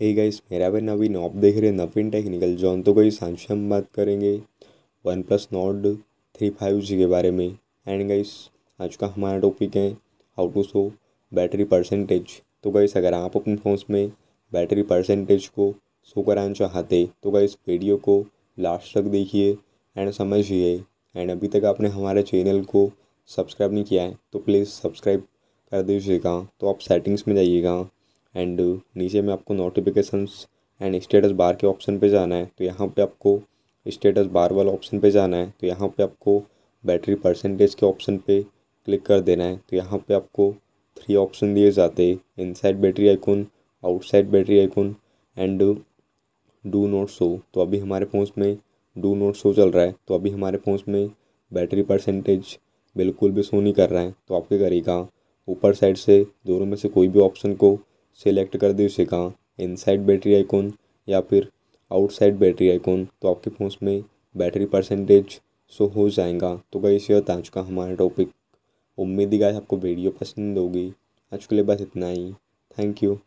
hey guys मेरा भाई नवीन आप देख रहे हैं नवीन टेक्निकल जॉन तो गई आज हम बात करेंगे OnePlus Nord three five G के बारे में एंड गाइस आज का हमारा टॉपिक है how to show battery percentage तो गाइस अगर आप अपने फोन में बैटरी परसेंटेज को शो कराना चाहते तो गाइस वीडियो को लास्ट तक देखिए एंड समझिए एंड अभी तक आपने हमारे चैनल को सब्सक्राइब नहीं किया है तो प्लीज़ सब्सक्राइब कर दीजिएगा तो आप सेटिंग्स में जाइएगा एंड नीचे में आपको नोटिफिकेशंस एंड स्टेटस बार के ऑप्शन पे जाना है तो यहाँ पे आपको स्टेटस बार वाला ऑप्शन पे जाना है तो यहाँ पे आपको बैटरी परसेंटेज के ऑप्शन पे क्लिक कर देना है तो यहाँ पे आपको थ्री ऑप्शन दिए जाते हैं inside battery icon outside battery icon and do not show तो अभी हमारे फ़ोन में डू नोट शो चल रहा है तो अभी हमारे फ़ोन में बैटरी परसेंटेज बिल्कुल भी शो नहीं कर रहा है तो आपके करेगा ऊपर साइड से दोनों में से कोई भी ऑप्शन को सिलेक्ट कर दी उसे कहा इनसाइड बैटरी आइकॉन या फिर आउटसाइड बैटरी आइकॉन तो आपके फ़ोन में बैटरी परसेंटेज शो हो जाएगा तो गई होता आज चुका हमारा टॉपिक उम्मीद ही गाय आपको वीडियो पसंद होगी आज के लिए बस इतना ही थैंक यू